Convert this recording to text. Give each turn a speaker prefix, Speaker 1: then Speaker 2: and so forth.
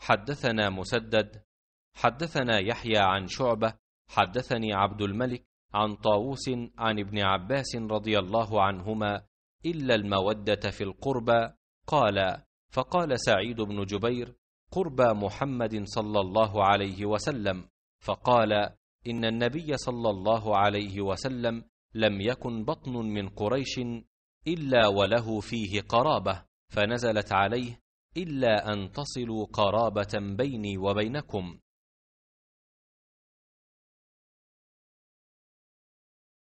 Speaker 1: حدثنا مسدد
Speaker 2: حدثنا يحيى عن شعبه حدثني عبد الملك عن طاووس عن ابن عباس رضي الله عنهما الا الموده في القربى قال فقال سعيد بن جبير قربى محمد صلى الله عليه وسلم فقال ان النبي صلى الله عليه وسلم لم يكن بطن من قريش الا وله فيه قرابه فنزلت عليه إلا أن تصلوا قرابة بيني وبينكم